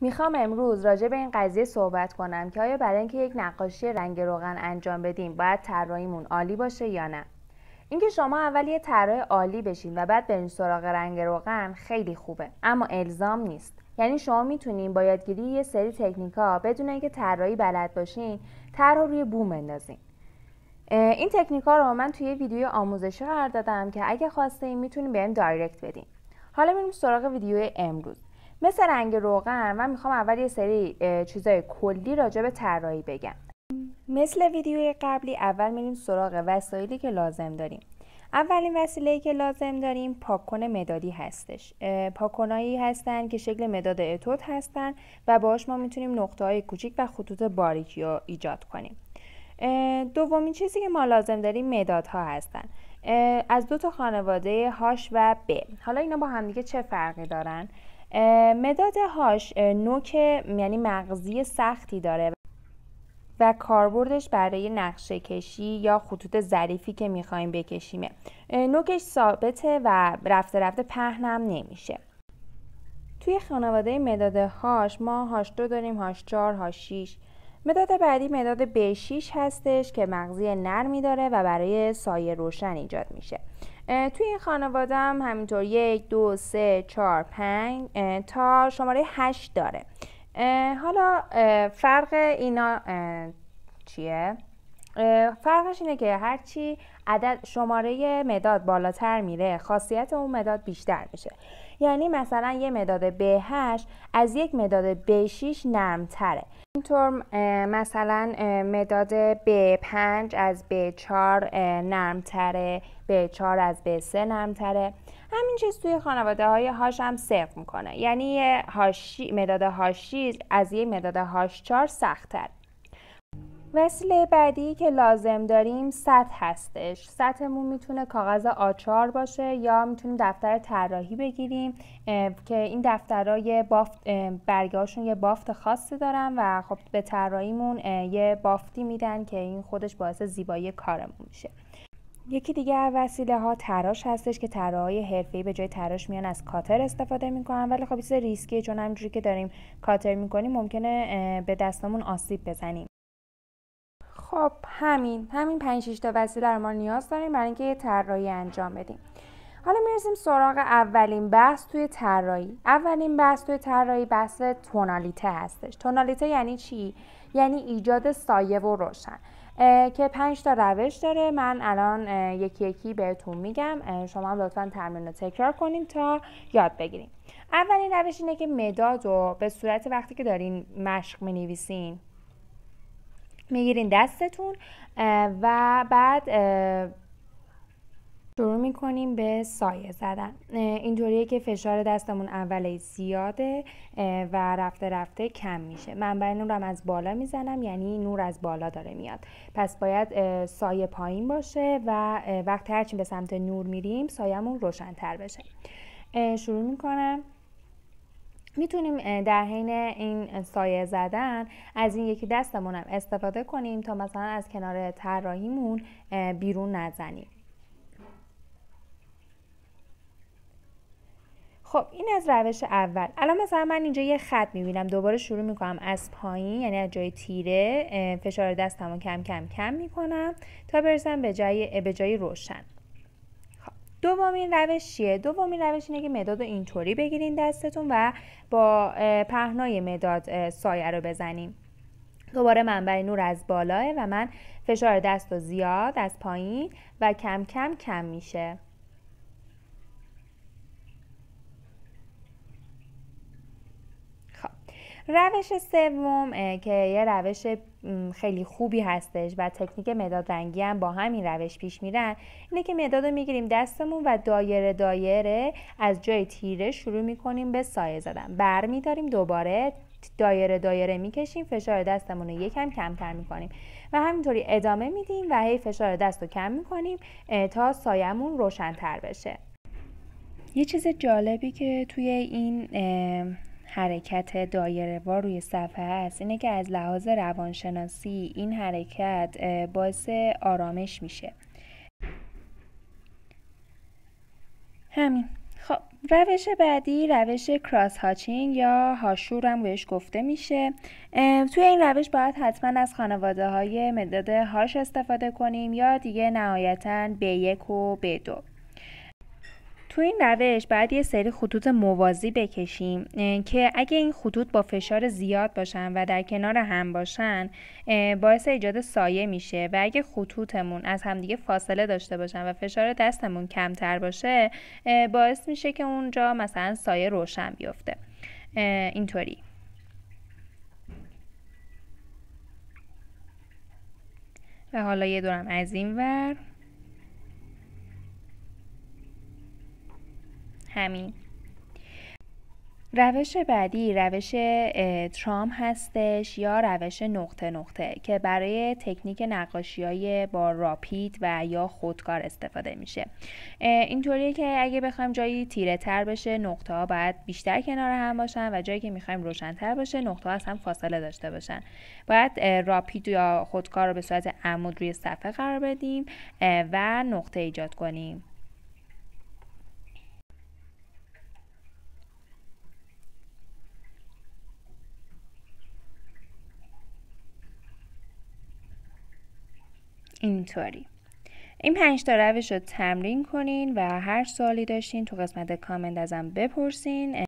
میخوام امروز راجع به این قضیه صحبت کنم که آیا برای اینکه یک نقاشی رنگ روغن انجام بدیم باید طراحیمون عالی باشه یا نه اینکه شما اول یه طراح عالی بشین و بعد برین سراغ رنگ روغن خیلی خوبه اما الزام نیست یعنی شما میتونین با یادگیری یه سری تکنیکا بدون اینکه طراحی بلد باشین طرح روی بوم بندازین این تکنیک ها رو من توی ویدیو آموزشی قرار دادم که اگه خواستین این میتونین بهم دایرکت بدین حالا میریم سراغ ویدیو امروز مثل رنگ روغن من میخوام اول یه سری چیزای کلی راجع به طراحی بگم مثل ویدیوی قبلی اول میریم سراغ وسایلی که لازم داریم اولین وسیله که لازم داریم پاکن مدادی هستش پاکنایی هستن که شکل مداد اتوت هستن و باهاش ما میتونیم نقطه های کوچیک و خطوط باریکی رو ایجاد کنیم دومین چیزی که ما لازم داریم مدادها هستن از دو تا خانواده هاش و ب حالا اینا با همدیگه چه فرقی دارن مداد هاش نوک یعنی مغزی سختی داره و کاربردش برای نقشه کشی یا خطوط ظریفی که میخوایم بکشیمه نوکش ثابته و رفته رفته پهنم نمیشه توی خانواده مداد هاش ما هاش دو داریم هاش چار هاش شیش مداد بعدی مداد B6 هستش که مغزی نرمی داره و برای سایه روشن ایجاد میشه توی این خانواده هم همینطور یک دو سه چهار پنج تا شماره هشت داره حالا فرق اینا چیه؟ فرقش اینه که هرچی عدد شماره مداد بالاتر میره خاصیت اون مداد بیشتر میشه یعنی مثلا یه مداد B8 از یک مداد B6 نرمتره اینطور مثلا مداد B5 از B4 نرمتره B4 از B3 نرمتره همین چیز توی خانواده های هاش هم صرف میکنه یعنی مداد هاش 6 از یک مداد هاش 4 سختتر وسیله بعدی که لازم داریم سطح هستش سطحمون میتونه کاغذ آچار باشه یا میتونیم دفتر طراحی بگیریم که این دفترها بافت یه بافت خاصی دارن و خب به طراحیمون یه بافتی میدن که این خودش باعث زیبایی کارمون میشه یکی دیگر وسیله ها تراش هستش که طراحای حرفه‌ای به جای تراش میان از کاتر استفاده میکنن ولی خب چیز ریسکیه چون همجوری که داریم کاتر میکنیم ممکنه به دستمون آسیب بزنیم خب همین همین 5 6 تا وسیله رو ما نیاز داریم برای اینکه یه طراحی انجام بدیم حالا میرسیم سراغ اولین بحث توی طراحی اولین بحث توی طراحی بحث تونالیته هستش تونالیته یعنی چی یعنی ایجاد سایه و روشن که پنج تا روش داره من الان یکی یکی بهتون میگم شما هم لطفا تمرین رو تکرار کنیم تا یاد بگیریم اولین روش اینه که مداد رو به صورت وقتی که دارین مشق نویسین. میگیرین دستتون و بعد شروع میکنیم به سایه زدن اینطوریه که فشار دستمون اولی زیاده و رفته رفته کم میشه منبع نورم از بالا میزنم یعنی نور از بالا داره میاد پس باید سایه پایین باشه و وقتی هرچی به سمت نور میریم سایهمون روشنتر بشه شروع میکنم میتونیم در حین این سایه زدن از این یکی دستمون هم استفاده کنیم تا مثلا از کنار طراحیمون بیرون نزنیم خب این از روش اول الان مثلا من اینجا یه خط میبینم دوباره شروع میکنم از پایین یعنی از جای تیره فشار دستم کم کم کم میکنم تا برسم به جای, به جای روشن دومین روش چیه دومین روش اینه که مداد رو اینطوری بگیرین دستتون و با پهنای مداد سایه رو بزنیم دوباره منبع نور از بالاه و من فشار دست رو زیاد از پایین و کم کم کم میشه روش سوم که یه روش خیلی خوبی هستش و تکنیک مداد رنگی هم با همین روش پیش میرن اینه که مداد رو میگیریم دستمون و دایره دایره از جای تیره شروع میکنیم به سایه زدن برمیداریم دوباره دایره دایره میکشیم فشار دستمون رو یکم کمتر میکنیم و همینطوری ادامه میدیم و هی فشار دست رو کم میکنیم تا سایهمون روشنتر بشه یه چیز جالبی که توی این حرکت دایره وار روی صفحه است اینه که از لحاظ روانشناسی این حرکت باعث آرامش میشه همین خب روش بعدی روش کراس هاچینگ یا هاشور هم بهش گفته میشه توی این روش باید حتما از خانواده های مداد هاش استفاده کنیم یا دیگه نهایتا به یک و به دو تو این روش باید یه سری خطوط موازی بکشیم که اگه این خطوط با فشار زیاد باشن و در کنار هم باشن باعث ایجاد سایه میشه و اگه خطوطمون از همدیگه فاصله داشته باشن و فشار دستمون کمتر باشه باعث میشه که اونجا مثلا سایه روشن بیفته اینطوری و حالا یه دورم از این ور همین روش بعدی روش ترام هستش یا روش نقطه نقطه که برای تکنیک نقاشی های با راپید و یا خودکار استفاده میشه اینطوریه که اگه بخوایم جایی تیره تر بشه نقطه ها باید بیشتر کنار هم باشن و جایی که میخوایم روشن تر باشه نقطه ها از هم فاصله داشته باشن باید راپید یا خودکار رو به صورت عمود روی صفحه قرار بدیم و نقطه ایجاد کنیم اینطوری این پنج تا روش رو تمرین کنین و هر سوالی داشتین تو قسمت کامنت ازم بپرسین